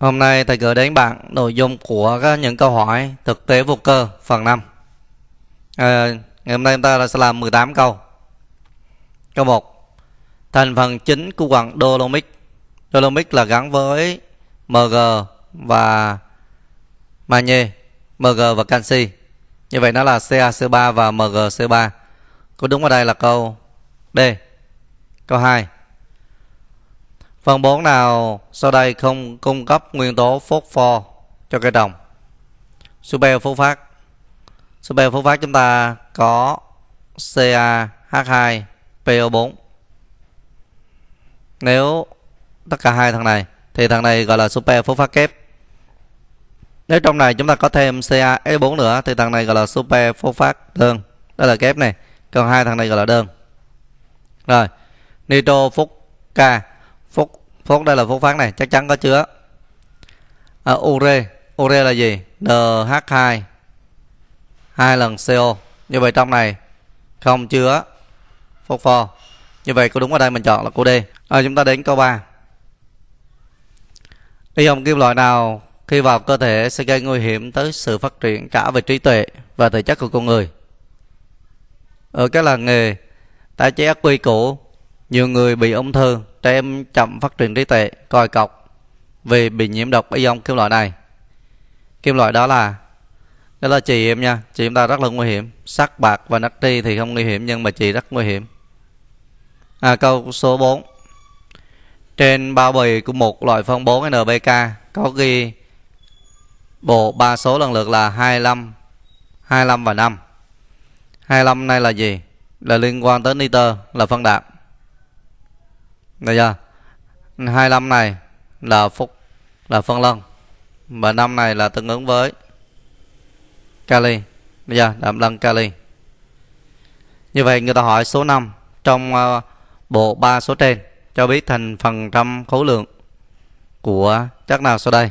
Hôm nay thầy gửi đến bạn nội dung của những câu hỏi thực tế vô cơ phần 5 à, Ngày hôm nay chúng ta sẽ làm 18 câu Câu 1 Thành phần chính của quặng Dolomic Dolomic là gắn với Mg và Magie Mg và canxi Như vậy nó là CaC3 và MgC3 Câu đúng ở đây là câu D Câu 2 Phần 4 nào sau đây không cung cấp nguyên tố phốt pho cho cây trồng? Super phốt phát Super phốt phát chúng ta có CaH2PO4 Nếu tất cả hai thằng này thì thằng này gọi là super phốt phát kép nếu trong này chúng ta có thêm CaS4 e nữa thì thằng này gọi là super phốt phát đơn đó là kép này còn hai thằng này gọi là đơn rồi nitro phốt K phốt phốt đây là phốt phán này chắc chắn có chứa à, ure ure là gì nh2 hai lần co như vậy trong này không chứa phốt pho như vậy câu đúng ở đây mình chọn là câu d à, chúng ta đến câu 3 ion kim loại nào khi vào cơ thể sẽ gây nguy hiểm tới sự phát triển cả về trí tuệ và thể chất của con người ở cái làng nghề tái chế ác quy cũ nhiều người bị ung thư trẻ em chậm phát triển trí tuệ còi cọc vì bị nhiễm độc ion kim loại này kim loại đó là đó là chì em nha chì chúng ta rất là nguy hiểm sắt bạc và natri thì không nguy hiểm nhưng mà chì rất nguy hiểm à, câu số 4 trên bao bì của một loại phân bón NPK có ghi bộ ba số lần lượt là 25 25 và 5 25 này là gì là liên quan tới nitơ là phân đạm đây giờ hai năm này là Phúc là Phân lân và năm này là tương ứng với Kali. Bây giờ làm lân Kali. Như vậy người ta hỏi số 5 trong ờ, bộ ba số trên cho biết thành phần trăm khối lượng của chất nào sau đây.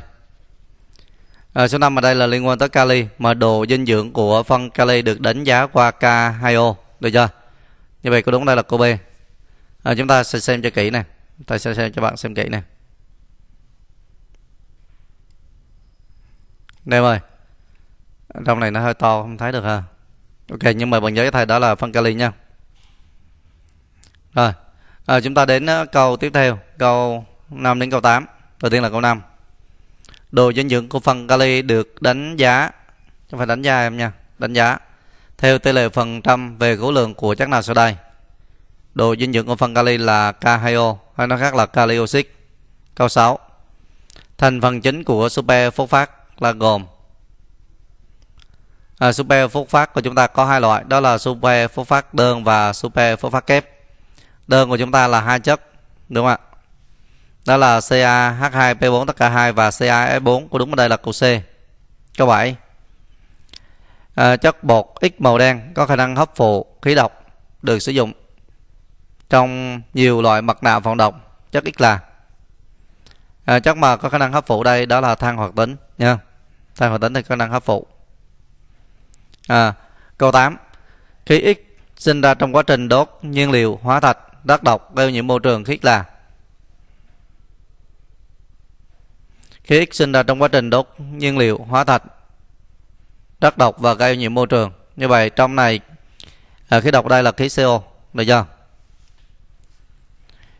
À, số 5 ở đây là liên quan tới kali mà đồ dinh dưỡng của phân kali được đánh giá qua K2O được chưa? Như vậy có đúng đây là cô B à, chúng ta sẽ xem cho kỹ nè ta sẽ xem cho bạn xem kỹ nè em ơi trong này nó hơi to không thấy được ha ok nhưng mà bằng giấy thầy đó là phân kali nha rồi à, chúng ta đến ờ, câu tiếp theo câu 5 đến câu 8 đầu tiên là câu 5 đồ dinh dưỡng của phân kali được đánh giá không phải đánh giá em nha đánh giá theo tỷ lệ phần trăm về khối lượng của chất nào sau đây Độ dinh dưỡng của phân kali là K2O hay nói khác là kali oxit. Câu 6. Thành phần chính của super phốt phát là gồm à, super phốt phát của chúng ta có hai loại đó là super phốt phát đơn và super phốt phát kép. Đơn của chúng ta là hai chất đúng không ạ? Đó là CaH2P4 tất cả hai và CaF4 của đúng ở đây là cụ C. Câu 7. À, chất bột x màu đen có khả năng hấp phụ khí độc được sử dụng trong nhiều loại mặt nạ phòng độc chất ít là à, chất mà có khả năng hấp phụ đây đó là than hoạt tính nha than hoạt tính thì có khả năng hấp phụ à, câu 8 khí X sinh ra trong quá trình đốt nhiên liệu hóa thạch tác độc gây ô nhiễm môi trường khí là khí X sinh ra trong quá trình đốt nhiên liệu hóa thạch tác độc và gây ô nhiễm môi trường như vậy trong này à, khí độc đây là khí CO được chưa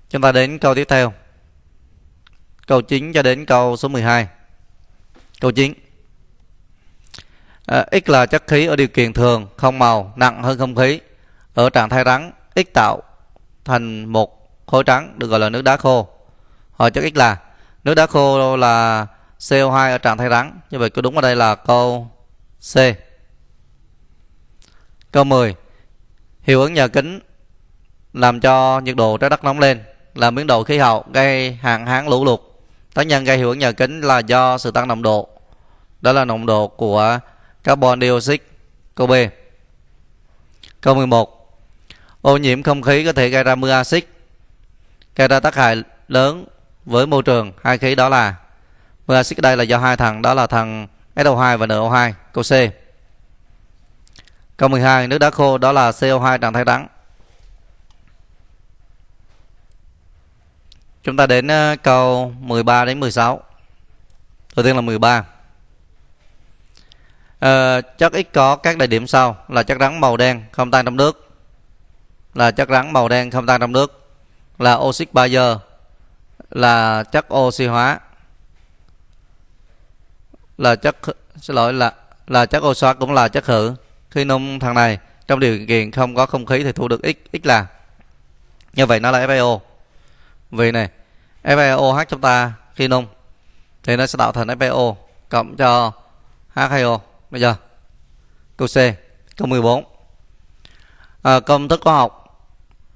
Chúng ta đến câu tiếp theo Câu 9 cho đến câu số 12 Câu 9 à, X là chất khí ở điều kiện thường Không màu, nặng hơn không khí Ở trạng thái rắn, X tạo Thành một khối trắng Được gọi là nước đá khô Hỏi chất X là Nước đá khô là CO2 ở trạng thái rắn Như vậy có đúng ở đây là câu C Câu 10 Hiệu ứng nhà kính làm cho nhiệt độ trái đất nóng lên là biến đổi khí hậu gây hạn hán lũ lụt tác nhân gây hiệu ứng nhà kính là do sự tăng nồng độ đó là nồng độ của carbon dioxide câu B câu 11 ô nhiễm không khí có thể gây ra mưa axit gây ra tác hại lớn với môi trường hai khí đó là mưa axit đây là do hai thằng đó là thằng SO2 và NO2 câu C câu 12 nước đá khô đó là CO2 trạng thái đắng Chúng ta đến ờ, câu 13 đến 16 Đầu tiên là 13 à, ờ, Chất ít có các đặc điểm sau Là chất rắn màu đen không tan trong nước Là chất rắn màu đen không tan trong nước Là oxit bazơ Là chất oxy hóa Là chất Xin lỗi là là chất oxy hóa cũng là chất khử Khi nung thằng này trong điều kiện không có không khí thì thu được x x là Như vậy nó là FeO vì này FeOH chúng ta khi nung thì nó sẽ tạo thành FeO cộng cho H2O bây giờ câu C câu 14 à, công thức khoa học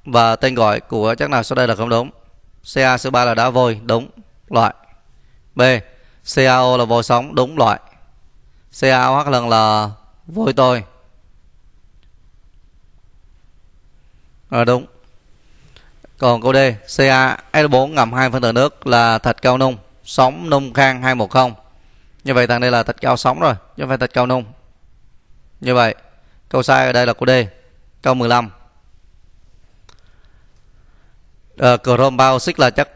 và tên gọi của chất nào sau đây là không đúng CaCO3 là đá vôi đúng loại B CaO là vôi sống đúng loại CaOH lần là vôi tôi à, đúng còn câu D CA S4 ngầm hai phân tử nước là thạch cao nung Sóng nung khang 210 Như vậy thằng đây là thạch cao sóng rồi Chứ không phải thạch cao nung Như vậy câu sai ở đây là câu D Câu 15 à, Chrome bao xích là chất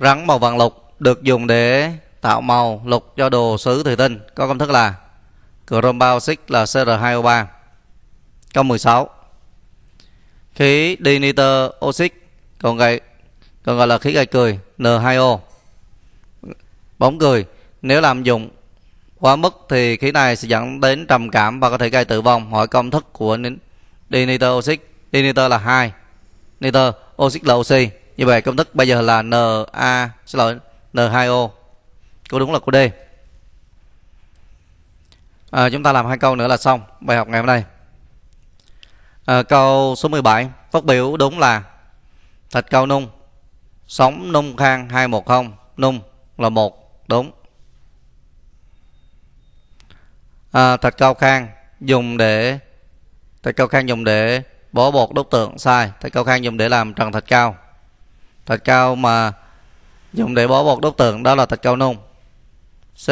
rắn màu vàng lục Được dùng để tạo màu lục cho đồ sứ thủy tinh Có công thức là Chrome bao xích là CR2O3 Câu 16 Khí diniter oxit còn gọi còn gọi là khí gai cười N2O bóng cười nếu làm dụng quá mức thì khí này sẽ dẫn đến trầm cảm và có thể gây tử vong hỏi công thức của dinitơ oxit dinitơ là hai nitơ oxit là oxy như vậy công thức bây giờ là Na xin lỗi N2O câu đúng là câu D à, chúng ta làm hai câu nữa là xong bài học ngày hôm nay à, câu số 17 phát biểu đúng là Thạch Cao Nung Sóng Nung Khang hai một không Nung là một Đúng à, Thạch Cao Khang dùng để Thạch Cao Khang dùng để bỏ bột đúc tượng Sai Thạch Cao Khang dùng để làm trần thạch cao Thạch cao mà dùng để bỏ bột đúc tượng đó là thạch cao nung C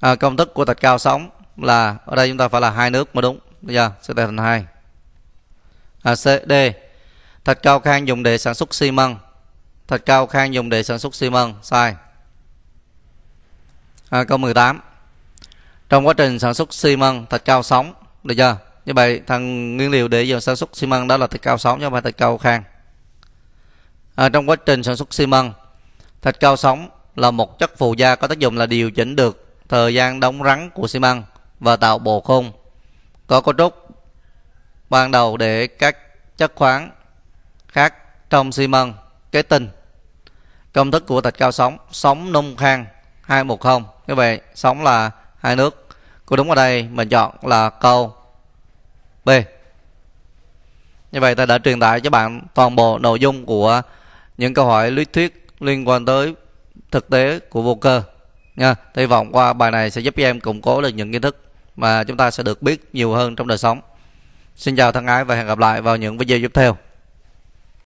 à, Công thức của thạch cao sóng là Ở đây chúng ta phải là hai nước mới đúng Bây giờ sẽ thành hai à, C D Thạch cao khang dùng để sản xuất xi măng Thạch cao khang dùng để sản xuất xi măng Sai à, Câu 18 Trong quá trình sản xuất xi măng Thạch cao sống Được chưa Như vậy thằng nguyên liệu để dùng sản xuất xi măng Đó là thạch cao sống chứ không phải thạch cao khang à, Trong quá trình sản xuất xi măng Thạch cao sống là một chất phụ gia có tác dụng là điều chỉnh được thời gian đóng rắn của xi măng và tạo bộ khung có cấu trúc ban đầu để các chất khoáng khác trong xi măng kế tinh công thức của thạch cao sóng sóng nung khang 210 như vậy sóng là hai nước cô đúng ở đây mình chọn là câu B như vậy ta đã truyền tải cho bạn toàn bộ nội dung của những câu hỏi lý thuyết liên quan tới thực tế của vô cơ nha hy vọng qua bài này sẽ giúp em củng cố được những kiến thức mà chúng ta sẽ được biết nhiều hơn trong đời sống xin chào thân ái và hẹn gặp lại vào những video tiếp theo